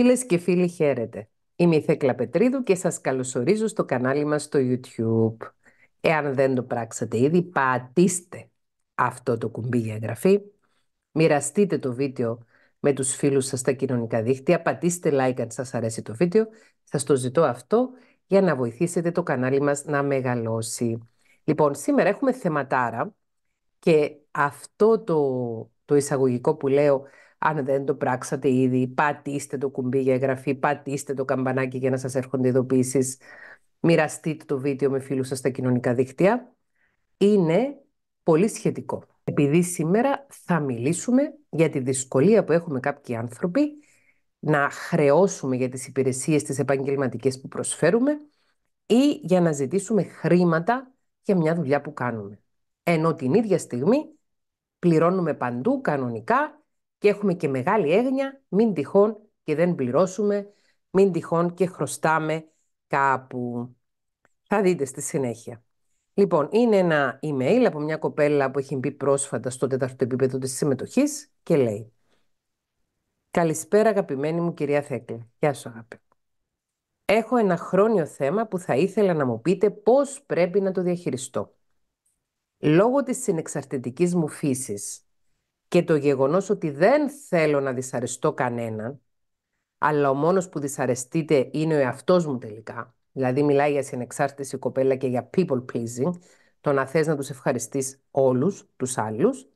Φίλες και φίλοι χαίρετε. Είμαι η Θέκλα Πετρίδου και σας καλωσορίζω στο κανάλι μας στο YouTube. Εάν δεν το πράξατε ήδη, πατήστε αυτό το κουμπί για εγγραφή, μοιραστείτε το βίντεο με τους φίλους σας στα κοινωνικά δίχτυα, πατήστε like αν σας αρέσει το βίντεο, σας το ζητώ αυτό για να βοηθήσετε το κανάλι μας να μεγαλώσει. Λοιπόν, σήμερα έχουμε θεματάρα και αυτό το εισαγωγικό που λέω αν δεν το πράξατε ήδη, πατήστε το κουμπί για εγγραφή, πατήστε το καμπανάκι για να σας έρχονται ειδοποίησει. Μοιραστείτε το βίντεο με φίλους σας στα κοινωνικά δίκτυα. Είναι πολύ σχετικό. Επειδή σήμερα θα μιλήσουμε για τη δυσκολία που έχουμε κάποιοι άνθρωποι να χρεώσουμε για τις υπηρεσίες τις επαγγελματικές που προσφέρουμε ή για να ζητήσουμε χρήματα για μια δουλειά που κάνουμε. Ενώ την ίδια στιγμή πληρώνουμε παντού κανονικά και έχουμε και μεγάλη έγνοια, μην τυχόν και δεν πληρώσουμε, μην τυχόν και χρωστάμε κάπου. Θα δείτε στη συνέχεια. Λοιπόν, είναι ένα email από μια κοπέλα που έχει μπει πρόσφατα στο τέταρτο επίπεδο της συμμετοχής και λέει «Καλησπέρα αγαπημένη μου κυρία Θέκλη. Γεια σου αγάπη. Έχω ένα χρόνιο θέμα που θα ήθελα να μου πείτε πώς πρέπει να το διαχειριστώ. Λόγω της συνεξαρτητικής μου φύσης, και το γεγονός ότι δεν θέλω να δυσαρεστώ κανέναν, αλλά ο μόνος που δυσαρεστείται είναι ο εαυτός μου τελικά, δηλαδή μιλάει για συνεξάρτηση κοπέλα και για people pleasing, το να θες να τους ευχαριστείς όλους τους άλλους,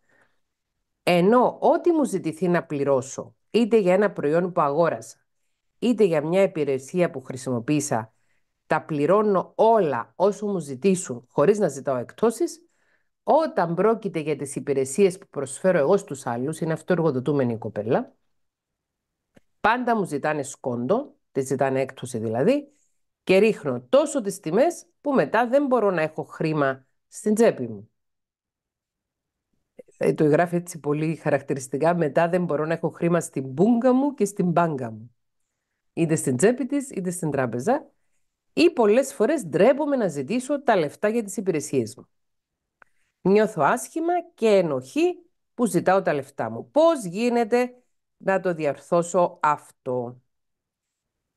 ενώ ό,τι μου ζητηθεί να πληρώσω, είτε για ένα προϊόν που αγόρασα, είτε για μια υπηρεσία που χρησιμοποίησα, τα πληρώνω όλα όσο μου ζητήσουν, χωρίς να ζητάω εκτόσεις, όταν πρόκειται για τις υπηρεσίες που προσφέρω εγώ στους άλλους, είναι αυτό η κοπέλα, πάντα μου ζητάνε σκόντο, της ζητάνε έκπτωση δηλαδή, και ρίχνω τόσο τις τιμές που μετά δεν μπορώ να έχω χρήμα στην τσέπη μου. Ε, το γράφει έτσι πολύ χαρακτηριστικά, μετά δεν μπορώ να έχω χρήμα στην μπούγκα μου και στην μπάγκα μου. Είτε στην τσέπη της, είτε στην τράπεζα. Ή πολλές φορές ντρέπομαι να ζητήσω τα λεφτά για τις υπηρεσίες μου. Νιώθω άσχημα και ενοχή που ζητάω τα λεφτά μου. Πώς γίνεται να το διαρθώσω αυτό.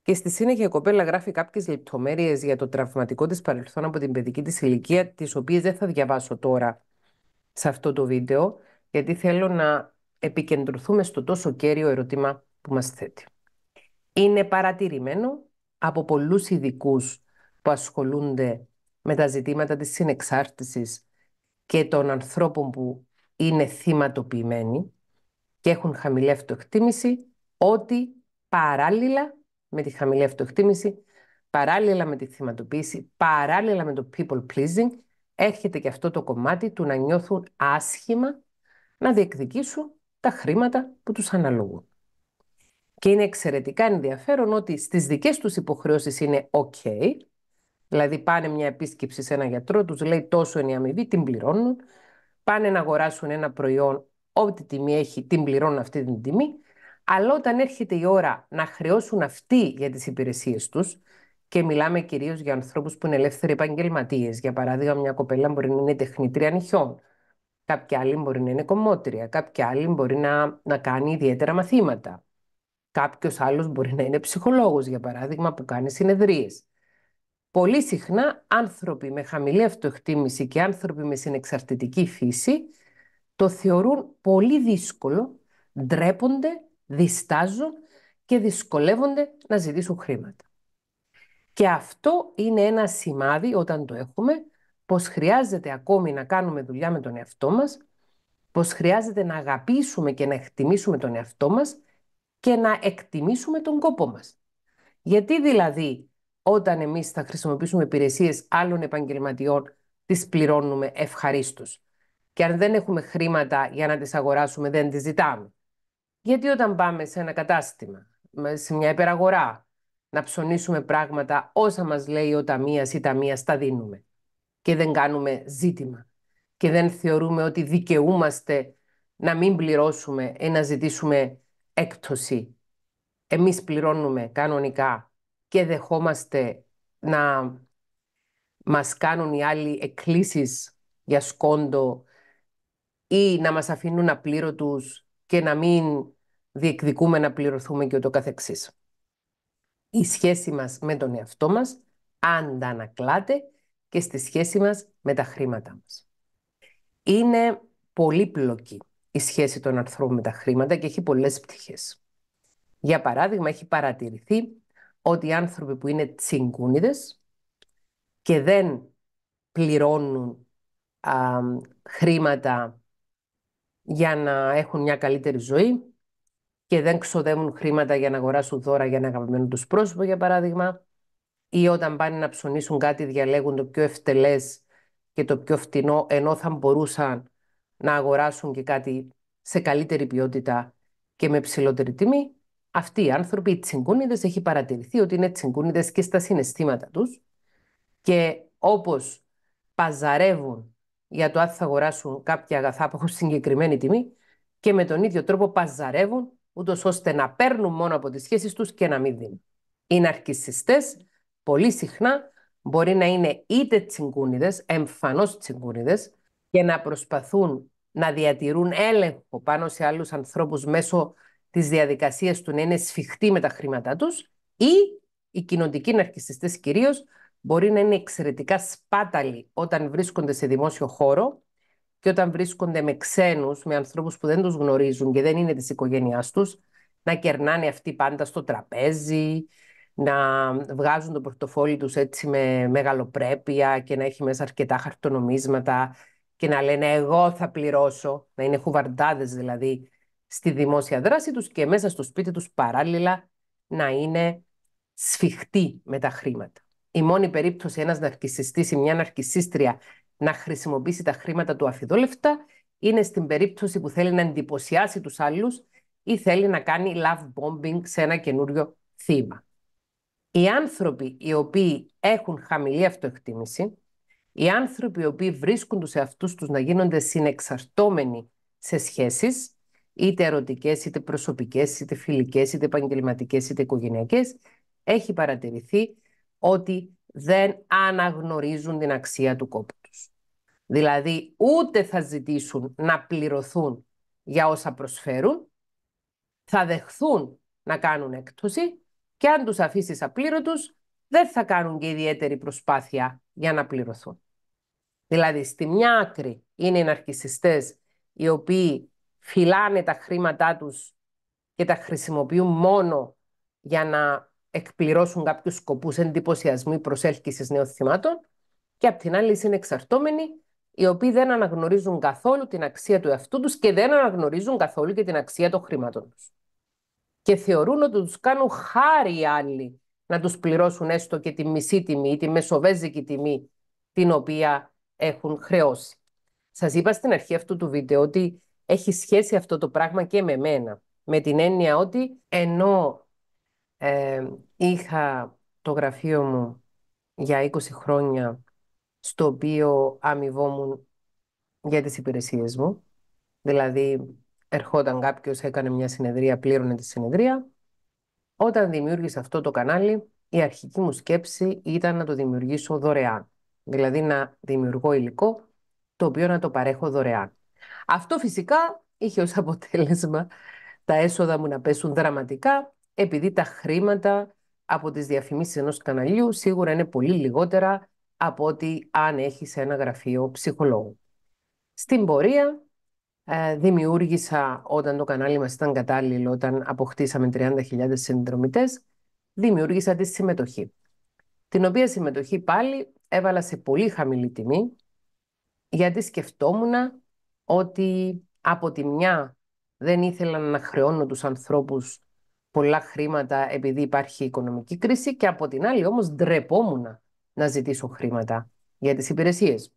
Και στη συνέχεια η κοπέλα γράφει κάποιες λεπτομέρειες για το τραυματικό της παρελθόν από την παιδική της ηλικία, τις οποίες δεν θα διαβάσω τώρα σε αυτό το βίντεο, γιατί θέλω να επικεντρωθούμε στο τόσο κέριο ερώτημα που μας θέτει. Είναι παρατηρημένο από πολλούς ειδικούς που ασχολούνται με τα ζητήματα της συνεξάρτησης και των ανθρώπων που είναι θυματοποιημένοι και έχουν χαμηλή αυτοεκτίμηση, ότι παράλληλα με τη χαμηλή αυτοεκτίμηση, παράλληλα με τη θυματοποίηση, παράλληλα με το people pleasing, έρχεται και αυτό το κομμάτι του να νιώθουν άσχημα να διεκδικήσουν τα χρήματα που τους αναλογούν. Και είναι εξαιρετικά ενδιαφέρον ότι στις δικές τους υποχρεώσεις είναι ok, Δηλαδή πάνε μια επίσκεψη σε ένα γιατρό, τους λέει τόσο είναι η αμοιβή, την πληρώνουν. Πάνε να αγοράσουν ένα προϊόν, ό,τι τιμή έχει, την πληρώνουν αυτή την τιμή. Αλλά όταν έρχεται η ώρα να χρεώσουν αυτοί για τις υπηρεσίες τους, και μιλάμε κυρίως για ανθρώπους που είναι ελεύθεροι επαγγελματίες. Για παράδειγμα, μια κοπέλα μπορεί να είναι τεχνήτρια νυχιών. Κάποια άλλη μπορεί να είναι κομμότρια. Κάποια άλλη μπορεί να, να κάνει ιδιαίτερα μαθήματα. Κάποιος άλλος μπορεί να είναι ψυχολόγος, για παράδειγμα, που κάνει συνεδρίες. Πολύ συχνά άνθρωποι με χαμηλή αυτοεκτίμηση και άνθρωποι με συνεξαρτητική φύση το θεωρούν πολύ δύσκολο, ντρέπονται, διστάζουν και δυσκολεύονται να ζητήσουν χρήματα. Και αυτό είναι ένα σημάδι όταν το έχουμε, πως χρειάζεται ακόμη να κάνουμε δουλειά με τον εαυτό μας, πως χρειάζεται να αγαπήσουμε και να εκτιμήσουμε τον εαυτό μας και να εκτιμήσουμε τον κόπο μας. Γιατί δηλαδή όταν εμείς θα χρησιμοποιήσουμε υπηρεσίες άλλων επαγγελματιών, τις πληρώνουμε ευχαρίστως. Και αν δεν έχουμε χρήματα για να τις αγοράσουμε, δεν τις ζητάμε. Γιατί όταν πάμε σε ένα κατάστημα, σε μια υπεραγορά, να ψωνίσουμε πράγματα όσα μας λέει ο ταμείας ή ταμείας τα δίνουμε. Και δεν κάνουμε ζήτημα. Και δεν θεωρούμε ότι δικαιούμαστε να μην πληρώσουμε ή να ζητήσουμε έκπτωση. Εμείς πληρώνουμε κανονικά και δεχόμαστε να μας κάνουν οι άλλοι εκκλήσεις για σκόντο ή να μας αφήνουν απλήρωτους και να μην διεκδικούμε να πληρωθούμε και ούτω καθεξής. Η σχέση μας με τον εαυτό μας αντανακλάται και στη σχέση μας με τα χρήματά μας. Είναι πολύπλοκη η σχέση των ανθρώπων με τα χρήματα και έχει πολλές πτυχές. Για παράδειγμα, έχει παρατηρηθεί ότι οι άνθρωποι που είναι τσιγκούνιδες και δεν πληρώνουν α, χρήματα για να έχουν μια καλύτερη ζωή και δεν ξοδεύουν χρήματα για να αγοράσουν δώρα για να αγαπημένο τους πρόσωπο, για παράδειγμα, ή όταν πάνε να ψωνίσουν κάτι διαλέγουν το πιο ευτελές και το πιο φτηνό, ενώ θα μπορούσαν να αγοράσουν και κάτι σε καλύτερη ποιότητα και με ψηλότερη τιμή αυτοί οι άνθρωποι, οι τσιγκούνιδες έχει παρατηρηθεί ότι είναι τσιγκούνιδες και στα συναισθήματα τους και όπως παζαρεύουν για το αν θα αγοράσουν κάποια αγαθά που έχουν συγκεκριμένη τιμή και με τον ίδιο τρόπο παζαρεύουν ούτως ώστε να παίρνουν μόνο από τις σχέσεις τους και να μην δίνουν. Οι ναρκισιστές πολύ συχνά μπορεί να είναι είτε τσιγκούνιδες, εμφανώς τσιγκούνιδες, και να προσπαθούν να διατηρούν έλεγχο πάνω σε άλλους ανθρώπους μέσω της διαδικασίες του να είναι σφιχτοί με τα χρήματά τους ή οι κοινωνικοί ναρκιστές κυρίως μπορεί να είναι εξαιρετικά σπάταλοι όταν βρίσκονται σε δημόσιο χώρο και όταν βρίσκονται με ξένους με ανθρώπους που δεν τους γνωρίζουν και δεν είναι της οικογένεια τους, να κερνάνε αυτοί πάντα στο τραπέζι, να βγάζουν το πορτοφόλι τους έτσι με μεγαλοπρέπεια και να έχει μέσα αρκετά χαρτονομίσματα και να λένε εγώ θα πληρώσω, να είναι χουβαρντάδες δηλαδή στη δημόσια δράση τους και μέσα στο σπίτι τους παράλληλα να είναι σφιχτοί με τα χρήματα. Η μόνη περίπτωση ένας ναρκισιστής ή μια ναρκισίστρια να χρησιμοποιήσει τα χρήματα του αφιδόλευτα είναι στην περίπτωση που θέλει να εντυπωσιάσει τους άλλους ή θέλει να κάνει love bombing σε ένα καινούριο θύμα. Οι άνθρωποι οι οποίοι έχουν χαμηλή αυτοεκτίμηση, οι άνθρωποι οι οποίοι βρίσκουν τους εαυτούς τους να γίνονται συνεξαρτώμενοι σε σχέσεις, είτε ερωτικές είτε προσωπικές, είτε φιλικές, είτε επαγγελματικές, είτε οικογενειακές, έχει παρατηρηθεί ότι δεν αναγνωρίζουν την αξία του κόπου τους. Δηλαδή, ούτε θα ζητήσουν να πληρωθούν για όσα προσφέρουν, θα δεχθούν να κάνουν έκπτωση και αν τους αφήσεις απλήρωτους, δεν θα κάνουν και ιδιαίτερη προσπάθεια για να πληρωθούν. Δηλαδή, στη μια άκρη είναι οι ναρκισιστές οι οποίοι φυλάνε τα χρήματά τους και τα χρησιμοποιούν μόνο για να εκπληρώσουν κάποιους σκοπούς εντυπωσιασμού προσέλκυσης νέων θυμάτων και απ' την άλλη είναι εξαρτώμενοι οι οποίοι δεν αναγνωρίζουν καθόλου την αξία του εαυτού τους και δεν αναγνωρίζουν καθόλου και την αξία των χρήματων τους. Και θεωρούν ότι τους κάνουν χάρη οι άλλοι να τους πληρώσουν έστω και τη μισή τιμή ή τη μεσοβέζικη τιμή την οποία έχουν χρεώσει. Σας είπα στην αρχή αυτού του βίντεο ότι έχει σχέση αυτό το πράγμα και με μένα. Με την έννοια ότι ενώ ε, είχα το γραφείο μου για 20 χρόνια στο οποίο αμοιβόμουν για τις υπηρεσίες μου, δηλαδή ερχόταν κάποιος, έκανε μια συνεδρία, πλήρωνε τη συνεδρία, όταν δημιούργησα αυτό το κανάλι, η αρχική μου σκέψη ήταν να το δημιουργήσω δωρεάν. Δηλαδή να δημιουργώ υλικό το οποίο να το παρέχω δωρεάν. Αυτό φυσικά είχε ως αποτέλεσμα τα έσοδα μου να πέσουν δραματικά επειδή τα χρήματα από τις διαφημίσεις ενός καναλιού σίγουρα είναι πολύ λιγότερα από ότι αν έχεις ένα γραφείο ψυχολόγου. Στην πορεία ε, δημιούργησα, όταν το κανάλι μας ήταν κατάλληλο, όταν αποκτήσαμε 30.000 συνδρομητές, δημιούργησα τη συμμετοχή. Την οποία συμμετοχή πάλι έβαλα σε πολύ χαμηλή τιμή, γιατί σκεφτόμουν ότι από τη μια δεν ήθελαν να χρεώνω τους ανθρώπους πολλά χρήματα επειδή υπάρχει οικονομική κρίση και από την άλλη όμως ντρεπόμουν να ζητήσω χρήματα για τις υπηρεσίες.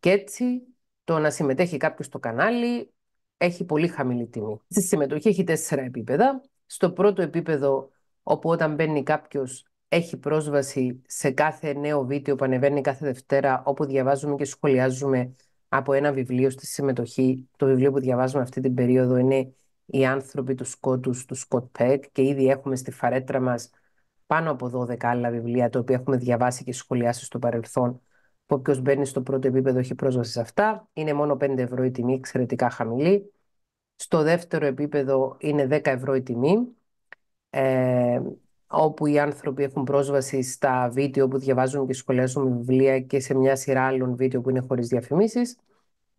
Και έτσι το να συμμετέχει κάποιος στο κανάλι έχει πολύ χαμηλή τιμή. Στη συμμετοχή έχει τέσσερα επίπεδα. Στο πρώτο επίπεδο, όπου όταν μπαίνει κάποιος έχει πρόσβαση σε κάθε νέο βίντεο που ανεβαίνει κάθε Δευτέρα, όπου διαβάζουμε και σχολιάζουμε από ένα βιβλίο στη συμμετοχή. Το βιβλίο που διαβάζουμε αυτή την περίοδο είναι «Οι άνθρωποι του Σκότους» του Σκοτ Πέκ και ήδη έχουμε στη φαρέτρα μας πάνω από 12 άλλα βιβλία τα οποία έχουμε διαβάσει και σχολιάσει στο παρελθόν που όποιος μπαίνει στο πρώτο επίπεδο έχει πρόσβαση σε αυτά. Είναι μόνο 5 ευρώ η τιμή, εξαιρετικά χαμηλή. Στο δεύτερο επίπεδο είναι 10 ευρώ η τιμή. Ε, όπου οι άνθρωποι έχουν πρόσβαση στα βίντεο που διαβάζουν και σχολιάζουν βιβλία και σε μια σειρά άλλων βίντεο που είναι χωρίς διαφημίσεις.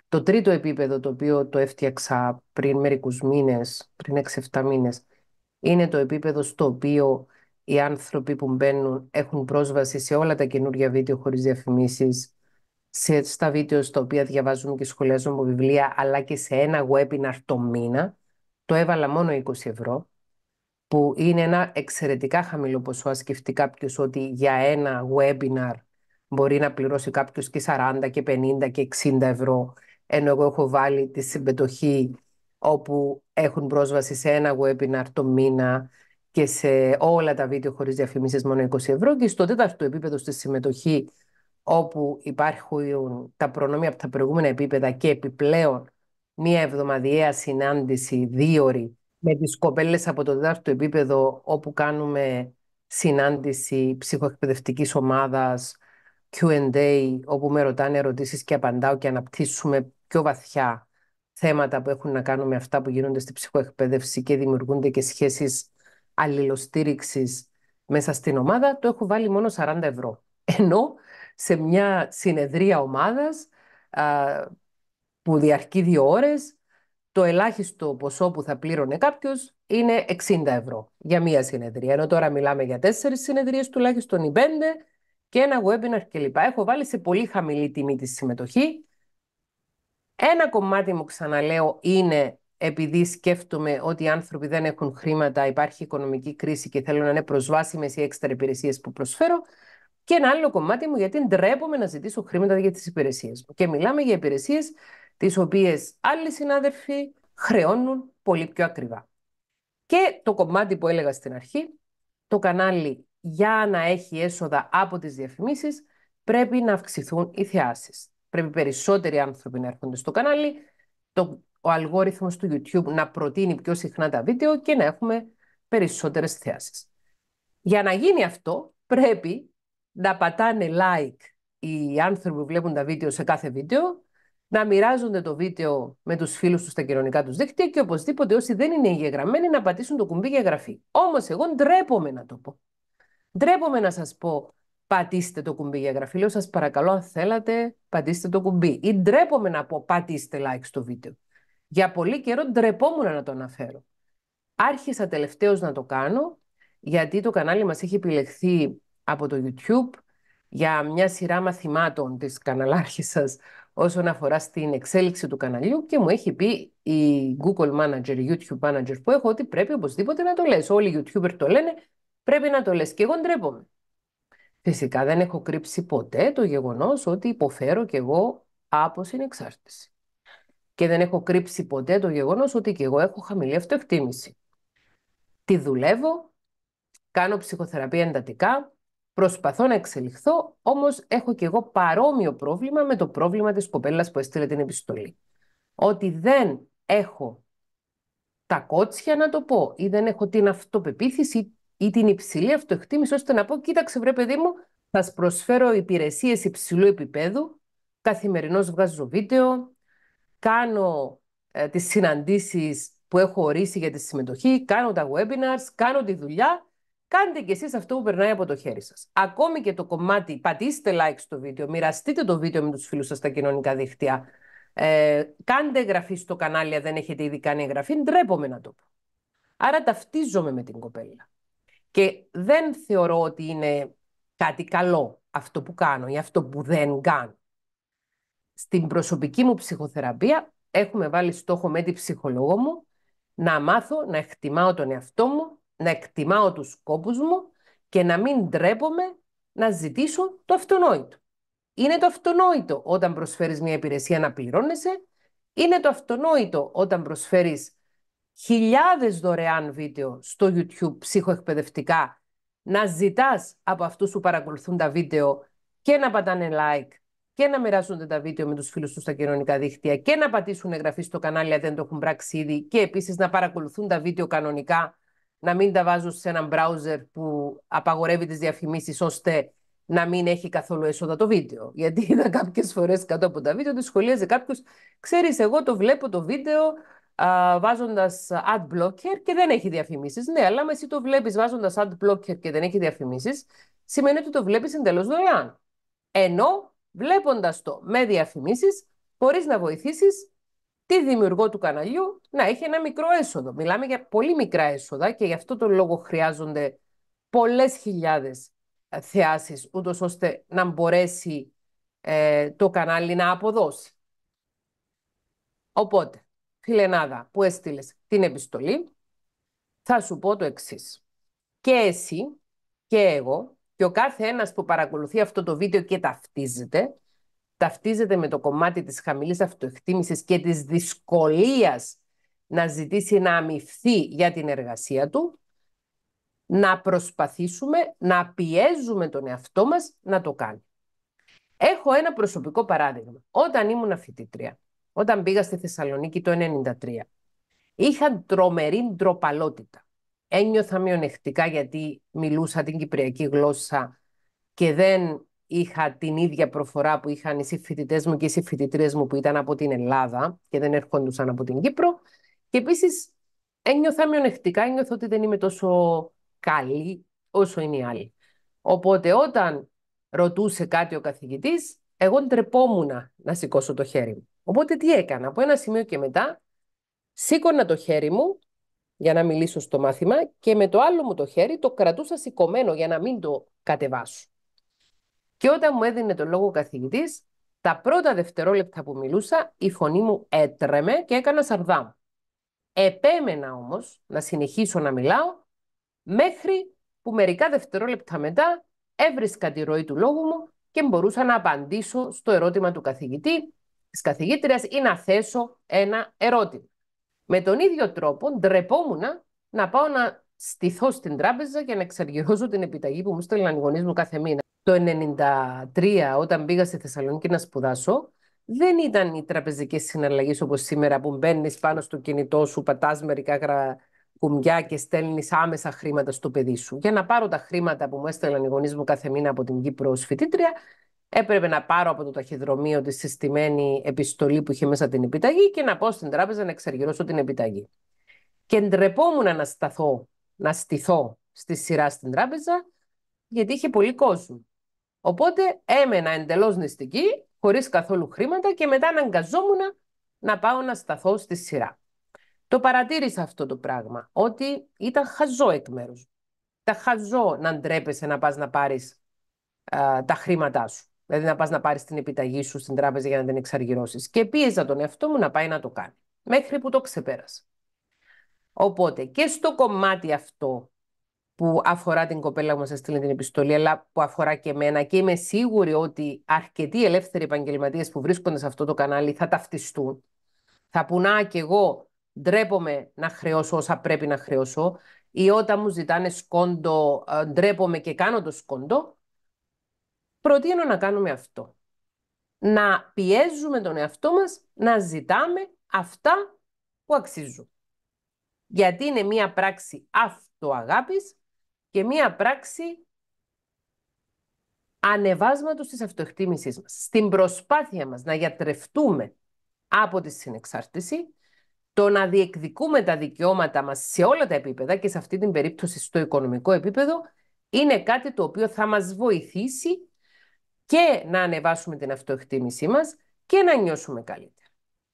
Το τρίτο επίπεδο το οποίο το έφτιαξα πριν μερικούς μήνες, πριν 6-7 μήνες, είναι το επίπεδο στο οποίο οι άνθρωποι που μπαίνουν έχουν πρόσβαση σε όλα τα καινούργια βίντεο χωρίς διαφημίσεις, σε, στα βίντεο στα οποία διαβάζουν και σχολιάζουν με βιβλία, αλλά και σε ένα webinar το μήνα. Το έβαλα μόνο 20 ευρώ που είναι ένα εξαιρετικά χαμηλό ποσό, αν σκεφτεί κάποιος ότι για ένα webinar μπορεί να πληρώσει κάποιος και 40 και 50 και 60 ευρώ, ενώ εγώ έχω βάλει τη συμμετοχή όπου έχουν πρόσβαση σε ένα webinar το μήνα και σε όλα τα βίντεο χωρίς διαφημίσεις μόνο 20 ευρώ και στο τέταρτο επίπεδο στη συμμετοχή όπου υπάρχουν τα προνόμια από τα προηγούμενα επίπεδα και επιπλέον μία εβδομαδιαία συνάντηση δίωρη με τις κοπέλες από το τέταρτο επίπεδο όπου κάνουμε συνάντηση ψυχοεκπαιδευτικής ομάδας, Q&A, όπου με ρωτάνε ερωτήσεις και απαντάω και αναπτύσσουμε πιο βαθιά θέματα που έχουν να κάνουν με αυτά που γίνονται στη ψυχοεκπαίδευση και δημιουργούνται και σχέσεις αλληλοστήριξης μέσα στην ομάδα, το έχω βάλει μόνο 40 ευρώ. Ενώ σε μια συνεδρία ομάδας που διαρκεί δύο ώρες, το ελάχιστο ποσό που θα πλήρωνε κάποιος είναι 60 ευρώ για μία συνεδρία. Ενώ τώρα μιλάμε για τέσσερις συνεδρίες, τουλάχιστον οι πέντε και ένα webinar κλπ. Έχω βάλει σε πολύ χαμηλή τιμή τη συμμετοχή. Ένα κομμάτι μου ξαναλέω είναι επειδή σκέφτομαι ότι οι άνθρωποι δεν έχουν χρήματα, υπάρχει οικονομική κρίση και θέλουν να είναι προσβάσιμες οι έξτρα υπηρεσίες που προσφέρω. Και ένα άλλο κομμάτι μου γιατί ντρέπομαι να ζητήσω χρήματα για τις υπηρεσίες. μου. Και μιλάμε για υπηρεσίες τις οποίες άλλοι συνάδελφοι χρεώνουν πολύ πιο ακριβά. Και το κομμάτι που έλεγα στην αρχή, το κανάλι για να έχει έσοδα από τις διαφημίσεις, πρέπει να αυξηθούν οι θεάσεις. Πρέπει περισσότεροι άνθρωποι να έρχονται στο κανάλι, το, ο αλγόριθμος του YouTube να προτείνει πιο συχνά τα βίντεο και να έχουμε περισσότερες θεάσεις. Για να γίνει αυτό, πρέπει να πατάνε like οι άνθρωποι που βλέπουν τα βίντεο σε κάθε βίντεο, να μοιράζονται το βίντεο με τους φίλους τους στα κοινωνικά τους δίκτυα και οπωσδήποτε όσοι δεν είναι εγγεγραμμένοι να πατήσουν το κουμπί για εγγραφή. Όμως εγώ ντρέπομαι να το πω. Ντρέπομαι να σας πω πατήστε το κουμπί για εγγραφή. Λέω σας παρακαλώ αν θέλατε πατήστε το κουμπί. Ή ντρέπομαι να πω πατήστε like στο βίντεο. Για πολύ καιρό ντρεπόμουν να το αναφέρω. Άρχισα τελευταίως να το κάνω γιατί το κανάλι μας έχει επιλεχθεί από το YouTube για μια σειρά μαθημάτων της καναλάρχης σας όσον αφορά στην εξέλιξη του καναλιού και μου έχει πει η Google Manager, η YouTube Manager που έχω ότι πρέπει οπωσδήποτε να το λες. Όλοι οι YouTuber το λένε, πρέπει να το λες και εγώ ντρέπομαι. Φυσικά δεν έχω κρύψει ποτέ το γεγονός ότι υποφέρω κι εγώ από συνεξάρτηση. Και δεν έχω κρύψει ποτέ το γεγονός ότι κι εγώ έχω χαμηλή αυτοεκτίμηση. Τη δουλεύω, κάνω ψυχοθεραπεία εντατικά, Προσπαθώ να εξελιχθώ, όμως έχω και εγώ παρόμοιο πρόβλημα με το πρόβλημα της κοπέλας που έστειλε την επιστολή. Ότι δεν έχω τα κότσια να το πω ή δεν έχω την αυτοπεποίθηση ή την υψηλή αυτοεκτίμηση ώστε να πω «Κοίταξε βρε παιδί μου, θα σας προσφέρω υπηρεσίες υψηλού επίπεδου, καθημερινώς βγάζω βίντεο, κάνω ε, τις συναντήσεις που έχω ορίσει για τη συμμετοχή, κάνω τα webinars, κάνω τη δουλειά Κάντε και εσείς αυτό που περνάει από το χέρι σας. Ακόμη και το κομμάτι, πατήστε like στο βίντεο, μοιραστείτε το βίντεο με τους φίλους σας στα κοινωνικά δίκτυα. Ε, κάντε εγγραφή στο κανάλι αν δεν έχετε ήδη κάνει εγγραφή, ντρέπομαι να το πω. Άρα ταυτίζομαι με την κοπέλα. Και δεν θεωρώ ότι είναι κάτι καλό αυτό που κάνω ή αυτό που δεν κάνω. Στην προσωπική μου ψυχοθεραπεία έχουμε βάλει στόχο με την ψυχολόγο μου να μάθω να εκτιμάω τον εαυτό μου να εκτιμάω τους σκόπους μου και να μην ντρέπομαι να ζητήσω το αυτονόητο. Είναι το αυτονόητο όταν προσφέρεις μια υπηρεσία να πληρώνεσαι, είναι το αυτονόητο όταν προσφέρεις χιλιάδες δωρεάν βίντεο στο YouTube ψυχοεκπαιδευτικά, να ζητάς από αυτούς που παρακολουθούν τα βίντεο και να πατάνε like και να μοιράζονται τα βίντεο με τους φίλους τους στα κοινωνικά δίκτυα και να πατήσουν εγγραφή στο κανάλι αν δεν το έχουν πράξει ήδη και επίσης να παρακολουθούν τα βίντεο κανονικά να μην τα βάζουν σε έναν browser που απαγορεύει τις διαφημίσεις ώστε να μην έχει καθόλου έσοδα το βίντεο. Γιατί είδα κάποιες φορές κάτω από τα βίντεο ότι σχολίαζε κάποιος, ξέρεις, εγώ το βλέπω το βίντεο βάζοντας ad blocker και δεν έχει διαφημίσεις. Ναι, αλλά άμα εσύ το βλέπεις βάζοντας ad blocker και δεν έχει διαφημίσεις, σημαίνει ότι το βλέπεις εντελώς δωρεάν. Ενώ βλέποντας το με διαφημίσεις, μπορείς να βοηθήσεις τη δημιουργό του καναλιού να έχει ένα μικρό έσοδο. Μιλάμε για πολύ μικρά έσοδα και γι' αυτό το λόγο χρειάζονται πολλές χιλιάδες ε, θεάσεις, ούτως ώστε να μπορέσει ε, το κανάλι να αποδώσει. Οπότε, φιλενάδα που έστειλες την επιστολή, θα σου πω το εξής. Και εσύ και εγώ και ο κάθε ένας που παρακολουθεί αυτό το βίντεο και ταυτίζεται, ταυτίζεται με το κομμάτι της χαμηλής αυτοεκτίμησης και της δυσκολίας να ζητήσει να αμυφθεί για την εργασία του, να προσπαθήσουμε να πιέζουμε τον εαυτό μας να το κάνει. Έχω ένα προσωπικό παράδειγμα. Όταν ήμουν φοιτήτρια, όταν πήγα στη Θεσσαλονίκη το 1993, είχα τρομερή ντροπαλότητα. Ένιωθα μειονεκτικά γιατί μιλούσα την κυπριακή γλώσσα και δεν είχα την ίδια προφορά που είχαν οι συμφοιτητές μου και οι συμφοιτητρίες μου που ήταν από την Ελλάδα και δεν ερχόντουσαν από την Κύπρο. Και επίσης ένιωθα μειονεκτικά, ένιωθα ότι δεν είμαι τόσο καλή όσο είναι οι άλλοι. Οπότε όταν ρωτούσε κάτι ο καθηγητής, εγώ ντρεπόμουν να σηκώσω το χέρι μου. Οπότε τι έκανα, από ένα σημείο και μετά σήκωνα το χέρι μου για να μιλήσω στο μάθημα και με το άλλο μου το χέρι το κρατούσα σηκωμένο για να μην το κατεβάσω. Και όταν μου έδινε το λόγο ο καθηγητής, τα πρώτα δευτερόλεπτα που μιλούσα, η φωνή μου έτρεμε και έκανα σαρδά. Επέμενα όμως να συνεχίσω να μιλάω, μέχρι που μερικά δευτερόλεπτα μετά έβρισκα τη ροή του λόγου μου και μπορούσα να απαντήσω στο ερώτημα του καθηγητή, της καθηγήτριας ή να θέσω ένα ερώτημα. Με τον ίδιο τρόπο ντρεπόμουν να πάω να στηθώ στην τράπεζα για να εξαργυρώσω την επιταγή που μου στέλναν οι γονείς μου κάθε μήνα. Το 1993, όταν πήγα στη Θεσσαλονίκη να σπουδάσω, δεν ήταν οι τραπεζικές συναλλαγές όπως σήμερα που μπαίνεις πάνω στο κινητό σου, πατάς μερικά κουμπιά και στέλνεις άμεσα χρήματα στο παιδί σου. Για να πάρω τα χρήματα που μου έστελναν οι γονείς μου κάθε μήνα από την Κύπρο ως φοιτήτρια, έπρεπε να πάρω από το ταχυδρομείο τη συστημένη επιστολή που είχε μέσα την επιταγή και να πάω στην τράπεζα να εξαργυρώσω την επιταγή. Και ντρεπόμουν να σταθώ να στηθώ στη σειρά στην τράπεζα, γιατί είχε πολύ κόσμο. Οπότε έμενα εντελώς νηστική, χωρίς καθόλου χρήματα και μετά αναγκαζόμουν να πάω να σταθώ στη σειρά. Το παρατήρησα αυτό το πράγμα, ότι ήταν χαζό εκ μέρους Τα χαζό να ντρέπεσαι να πας να πάρεις τα χρήματά σου. Δηλαδή να πας να πάρεις την επιταγή σου στην τράπεζα για να την εξαργυρώσεις. Και πίεζα τον εαυτό μου να πάει να το κάνει. Μέχρι που το ξεπέρασα. Οπότε και στο κομμάτι αυτό που αφορά την κοπέλα που μας έστειλε την επιστολή, αλλά που αφορά και εμένα και είμαι σίγουρη ότι αρκετοί ελεύθεροι επαγγελματίες που βρίσκονται σε αυτό το κανάλι θα ταυτιστούν. Θα πουνά και εγώ ντρέπομαι να χρεώσω όσα πρέπει να χρεώσω ή όταν μου ζητάνε σκόντο ε, ντρέπομαι και κάνω το σκόντο. Προτείνω να κάνουμε αυτό. Να πιέζουμε τον εαυτό μας να ζητάμε αυτά που αξίζουν. Γιατί είναι μία πράξη αυτοαγάπης και μία πράξη ανεβάσματος της αυτοεκτίμησής μας. Στην προσπάθεια μας να γιατρευτούμε από τη συνεξάρτηση, το να διεκδικούμε τα δικαιώματα μας σε όλα τα επίπεδα και σε αυτή την περίπτωση στο οικονομικό επίπεδο, είναι κάτι το οποίο θα μας βοηθήσει και να ανεβάσουμε την αυτοεκτίμησή μας και να νιώσουμε καλύτερα.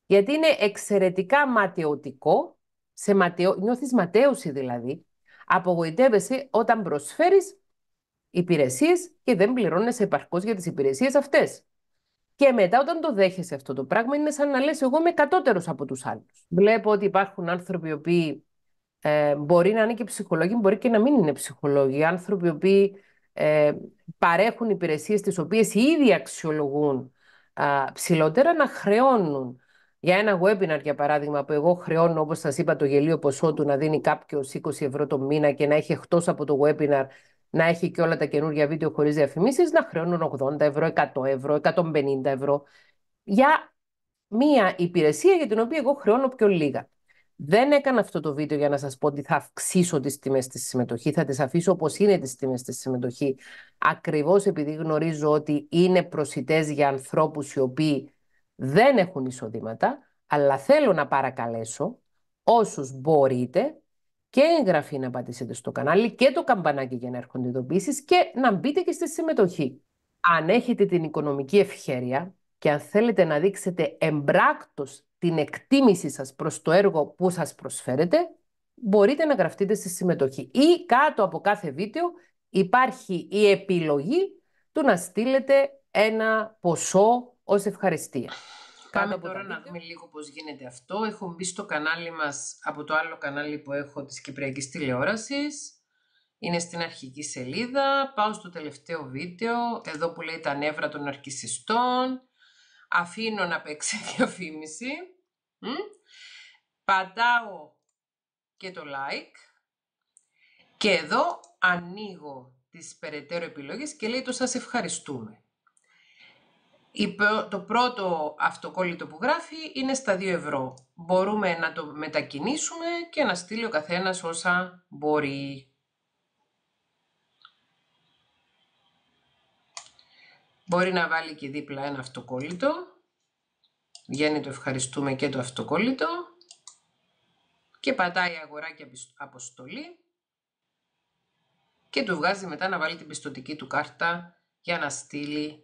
Γιατί είναι εξαιρετικά ματαιωτικό σε ματαιο... νιώθεις ματέωση δηλαδή, απογοητεύεσαι όταν προσφέρεις υπηρεσίες και δεν πληρώνεσαι επαρκώς για τις υπηρεσίες αυτές. Και μετά όταν το δέχεσαι αυτό το πράγμα είναι σαν να λες εγώ είμαι κατώτερος από τους άλλους. Βλέπω ότι υπάρχουν άνθρωποι οι οποίοι ε, μπορεί να είναι και ψυχολόγοι, μπορεί και να μην είναι ψυχολόγοι. Άνθρωποι οι οποίοι ε, παρέχουν υπηρεσίες τις οποίες ήδη αξιολογούν ψηλότερα να χρεώνουν για ένα webinar, για παράδειγμα, που εγώ χρεώνω, όπως σας είπα, το γελίο ποσό του να δίνει κάποιο 20 ευρώ το μήνα και να έχει εκτός από το webinar να έχει και όλα τα καινούργια βίντεο χωρίς διαφημίσεις, να χρεώνουν 80 ευρώ, 100 ευρώ, 150 ευρώ για μία υπηρεσία για την οποία εγώ χρεώνω πιο λίγα. Δεν έκανα αυτό το βίντεο για να σας πω ότι θα αυξήσω τις τιμές στη συμμετοχή, θα τις αφήσω όπως είναι τις τιμές στη συμμετοχή, Ακριβώς, επειδή γνωρίζω ότι είναι προσιτές για ανθρώπους οι οποίοι δεν έχουν εισοδήματα, αλλά θέλω να παρακαλέσω όσους μπορείτε και εγγραφή να πατήσετε στο κανάλι και το καμπανάκι για να έρχονται ειδοποιήσεις και να μπείτε και στη συμμετοχή. Αν έχετε την οικονομική ευχέρεια και αν θέλετε να δείξετε εμπράκτος την εκτίμησή σας προς το έργο που σας προσφέρετε, μπορείτε να γραφτείτε στη συμμετοχή. Ή κάτω από κάθε βίντεο υπάρχει η επιλογή του να στείλετε ένα ποσό ως ευχαριστία. Πάμε τώρα να δούμε λίγο πώς γίνεται αυτό. Έχω μπει στο κανάλι μας από το άλλο κανάλι που έχω της Κυπριακής Τηλεόρασης. Είναι στην αρχική σελίδα. Πάω στο τελευταίο βίντεο, εδώ που λέει τα νεύρα των αρκισιστών. Αφήνω να παίξει διαφήμιση. Πατάω και το like. Και εδώ ανοίγω τις περαιτέρω επιλογές και λέει το σας ευχαριστούμε. Το πρώτο αυτοκόλλητο που γράφει είναι στα 2 ευρώ. Μπορούμε να το μετακινήσουμε και να στείλει ο καθένας όσα μπορεί. Μπορεί να βάλει και δίπλα ένα αυτοκόλλητο. Βγαίνει το ευχαριστούμε και το αυτοκόλλητο. Και πατάει αγορά και αποστολή. Και του βγάζει μετά να βάλει την πιστοτική του κάρτα για να στείλει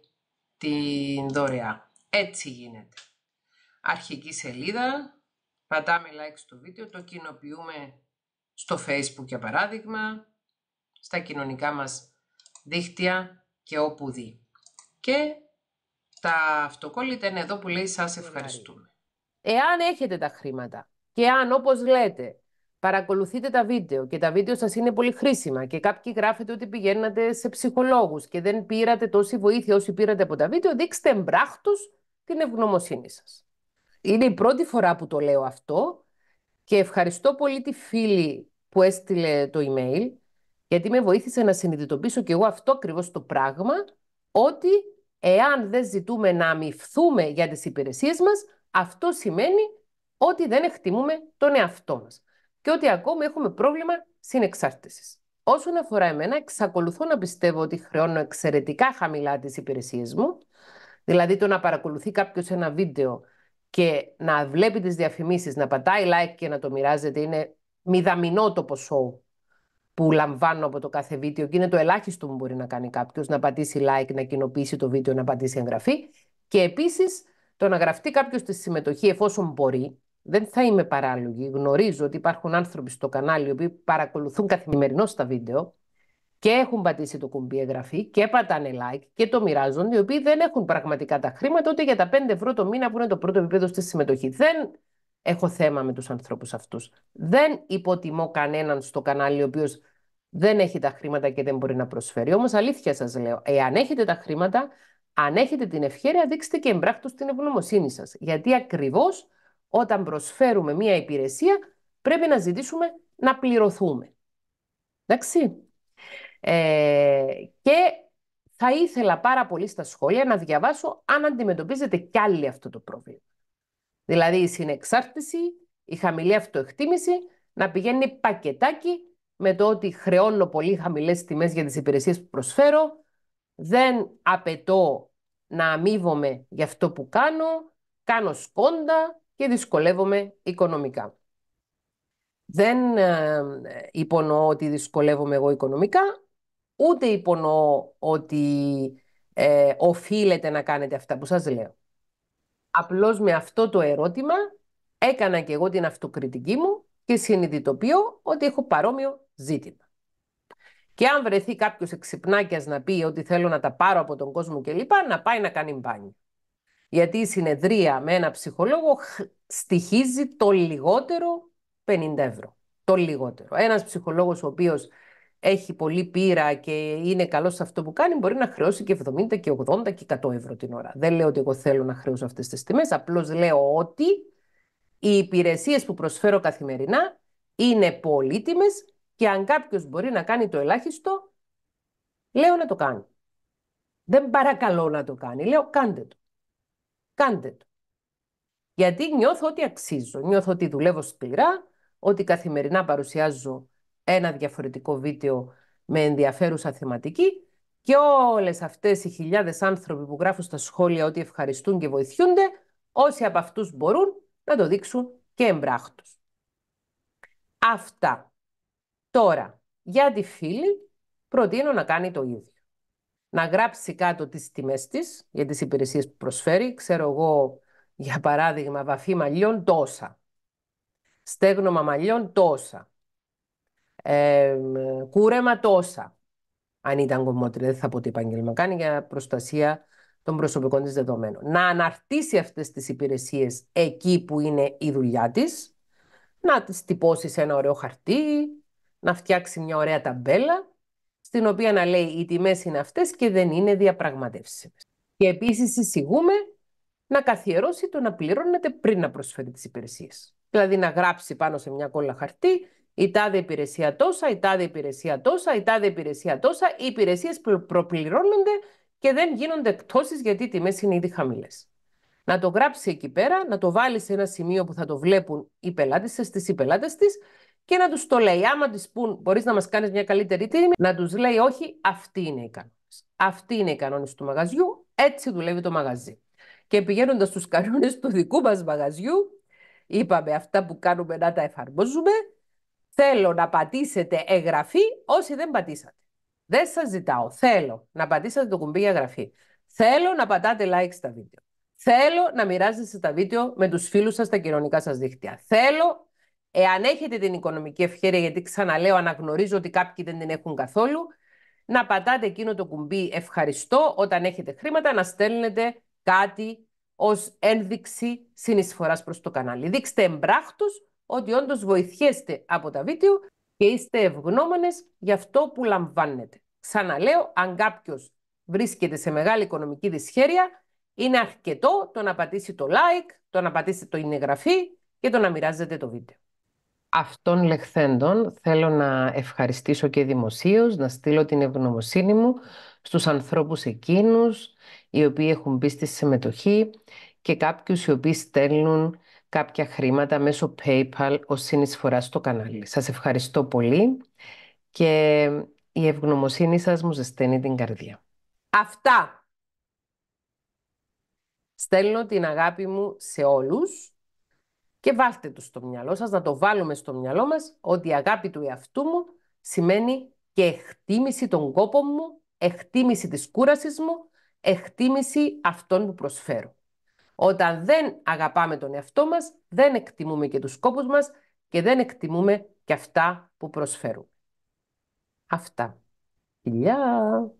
την δωρεά. Έτσι γίνεται. Αρχική σελίδα, πατάμε like στο βίντεο, το κοινοποιούμε στο facebook για παράδειγμα, στα κοινωνικά μας δίχτυα και όπου δει. Και τα αυτοκόλλητα είναι εδώ που λέει σας ευχαριστούμε. Εάν έχετε τα χρήματα και αν όπως λέτε παρακολουθείτε τα βίντεο και τα βίντεο σας είναι πολύ χρήσιμα και κάποιοι γράφετε ότι πηγαίνατε σε ψυχολόγους και δεν πήρατε τόση βοήθεια όσοι πήρατε από τα βίντεο, δείξτε εμπράχτως την ευγνωμοσύνη σας. Είναι η πρώτη φορά που το λέω αυτό και ευχαριστώ πολύ τη φίλη που έστειλε το email γιατί με βοήθησε να συνειδητοποιήσω και εγώ αυτό ακριβώς το πράγμα ότι εάν δεν ζητούμε να αμυφθούμε για τις υπηρεσίες μας αυτό σημαίνει ότι δεν εκτιμούμε τον εαυτό μας και ότι ακόμη έχουμε πρόβλημα συνεξάρτησης. Όσον αφορά εμένα, εξακολουθώ να πιστεύω ότι χρεώνω εξαιρετικά χαμηλά τις υπηρεσίες μου. Δηλαδή, το να παρακολουθεί κάποιος ένα βίντεο και να βλέπει τις διαφημίσεις, να πατάει like και να το μοιράζεται είναι μηδαμινό το ποσό που λαμβάνω από το κάθε βίντεο και είναι το ελάχιστο που μπορεί να κάνει κάποιος να πατήσει like, να κοινοποιήσει το βίντεο, να πατήσει εγγραφή. Και επίσης το να γραφτεί κάποιος τη συμμετοχή εφόσον μπορεί, δεν θα είμαι παράλογη. Γνωρίζω ότι υπάρχουν άνθρωποι στο κανάλι οι οποίοι παρακολουθούν καθημερινώς τα βίντεο και έχουν πατήσει το κουμπί εγγραφή και πατάνε like και το μοιράζονται, οι οποίοι δεν έχουν πραγματικά τα χρήματα ούτε για τα 5 ευρώ το μήνα που είναι το πρώτο επίπεδο στη συμμετοχή. Δεν έχω θέμα με τους ανθρώπους αυτούς. Δεν υποτιμώ κανέναν στο κανάλι ο οποίος δεν έχει τα χρήματα και δεν μπορεί να προσφέρει. Όμως αλήθεια σας λέω, εάν έχετε τα χρήματα, αν έχετε την ευχαίρεια, δείξτε και εμπράκτο την ευγνωμοσύνη σας. Γιατί ακριβώς. Όταν προσφέρουμε μία υπηρεσία, πρέπει να ζητήσουμε να πληρωθούμε. Εντάξει. Ε, και θα ήθελα πάρα πολύ στα σχόλια να διαβάσω αν αντιμετωπίζετε κι άλλοι αυτό το πρόβλημα. Δηλαδή η συνεξάρτηση, η χαμηλή αυτοεκτίμηση, να πηγαίνει πακετάκι με το ότι χρεώνω πολύ χαμηλές τιμές για τις υπηρεσίες που προσφέρω, δεν απαιτώ να αμείβομαι για αυτό που κάνω, κάνω σκόντα, και δυσκολεύομαι οικονομικά. Δεν ε, υπονοώ ότι δυσκολεύομαι εγώ οικονομικά, ούτε υπονοώ ότι ε, οφείλετε να κάνετε αυτά που σας λέω. Απλώς με αυτό το ερώτημα έκανα και εγώ την αυτοκριτική μου και συνειδητοποιώ ότι έχω παρόμοιο ζήτημα. Και αν βρεθεί κάποιος εξυπνάκιας να πει ότι θέλω να τα πάρω από τον κόσμο κλπ., να πάει να κάνει μπάνιο. Γιατί η συνεδρία με ένα ψυχολόγο στοιχίζει το λιγότερο 50 ευρώ. Το λιγότερο. Ένας ψυχολόγος ο οποίος έχει πολύ πείρα και είναι καλός σε αυτό που κάνει, μπορεί να χρεώσει και 70 και 80 και 100 ευρώ την ώρα. Δεν λέω ότι εγώ θέλω να χρεώσω αυτές τις τιμές. απλώς λέω ότι οι υπηρεσίες που προσφέρω καθημερινά είναι πολύτιμες και αν κάποιος μπορεί να κάνει το ελάχιστο, λέω να το κάνει. Δεν παρακαλώ να το κάνει, λέω κάντε το. Κάντε το. Γιατί νιώθω ότι αξίζω. Νιώθω ότι δουλεύω σκληρά, ότι καθημερινά παρουσιάζω ένα διαφορετικό βίντεο με ενδιαφέρουσα θεματική και όλες αυτές οι χιλιάδες άνθρωποι που γράφουν στα σχόλια ότι ευχαριστούν και βοηθούνται, όσοι από αυτούς μπορούν να το δείξουν και εμπράχτως. Αυτά. Τώρα, για τη φίλη προτείνω να κάνει το ίδιο να γράψει κάτω τις τιμές της για τις υπηρεσίες που προσφέρει. Ξέρω εγώ, για παράδειγμα, βαφή μαλλιών τόσα. Στέγνομα μαλλιών τόσα. Ε, κούρεμα τόσα. Αν ήταν κομμότρια, δεν θα πω τι επάγγελμα κάνει για προστασία των προσωπικών της δεδομένων. Να αναρτήσει αυτές τις υπηρεσίες εκεί που είναι η δουλειά της, να τις τυπώσει σε ένα ωραίο χαρτί, να φτιάξει μια ωραία ταμπέλα στην οποία να λέει οι τιμές είναι αυτές και δεν είναι διαπραγματεύσιμες. Και επίσης εισηγούμε να καθιερώσει το να πληρώνεται πριν να προσφέρει τις υπηρεσίες. Δηλαδή να γράψει πάνω σε μια κόλλα χαρτί η τάδε υπηρεσία τόσα, η τάδε υπηρεσία τόσα, η τάδε υπηρεσία τόσα, οι υπηρεσίες προπληρώνονται και δεν γίνονται εκτόσεις γιατί οι τιμές είναι ήδη χαμηλές. Να το γράψει εκεί πέρα, να το βάλει σε ένα σημείο που θα το βλέπουν οι πελάτες της, οι πελάτε της, και να τους το λέει. Άμα τη πούν, μπορείς να μας κάνεις μια καλύτερη τίμη, να τους λέει, Όχι, αυτή είναι οι κανόνες. Αυτή είναι η κανόνες του μαγαζιού, έτσι δουλεύει το μαγαζί. Και πηγαίνοντας στους κανόνες του δικού μας μαγαζιού, είπαμε αυτά που κάνουμε να τα εφαρμόζουμε. Θέλω να πατήσετε εγγραφή όσοι δεν πατήσατε. Δεν σας ζητάω. Θέλω να πατήσετε το κουμπί για εγγραφή. Θέλω να πατάτε like στα βίντεο. Θέλω να μοιράζεστε τα βίντεο με τους φίλους σας στα κοινωνικά σας δίχτυα. Θέλω εάν έχετε την οικονομική ευχαίρεια, γιατί ξαναλέω αναγνωρίζω ότι κάποιοι δεν την έχουν καθόλου, να πατάτε εκείνο το κουμπί ευχαριστώ όταν έχετε χρήματα, να στέλνετε κάτι ως ένδειξη συνεισφοράς προς το κανάλι. Δείξτε εμπράχτους ότι όντως βοηθιέστε από τα βίντεο και είστε ευγνώμονες για αυτό που λαμβάνετε. Ξαναλέω, αν κάποιος βρίσκεται σε μεγάλη οικονομική δυσχέρεια, είναι αρκετό το να πατήσει το like, το να πατήσει το εγγραφή και το να μοιράζετε το βίντεο. Αυτών λεχθέντων θέλω να ευχαριστήσω και δημοσίως, να στείλω την ευγνωμοσύνη μου στους ανθρώπους εκείνους, οι οποίοι έχουν μπει στη συμμετοχή και κάποιους οι οποίοι στέλνουν κάποια χρήματα μέσω PayPal ως συνεισφορά στο κανάλι. Σας ευχαριστώ πολύ και η ευγνωμοσύνη σας μου ζεσταίνει την καρδιά. Αυτά. Στέλνω την αγάπη μου σε όλους και βάλτε το στο μυαλό σας, να το βάλουμε στο μυαλό μας ότι η αγάπη του εαυτού μου σημαίνει και εκτίμηση των κόπων μου, εκτίμηση της κούρασης μου, εκτίμηση αυτών που προσφέρω. Όταν δεν αγαπάμε τον εαυτό μας, δεν εκτιμούμε και τους κόπους μας και δεν εκτιμούμε και αυτά που προσφέρουμε. Αυτά. Γεια!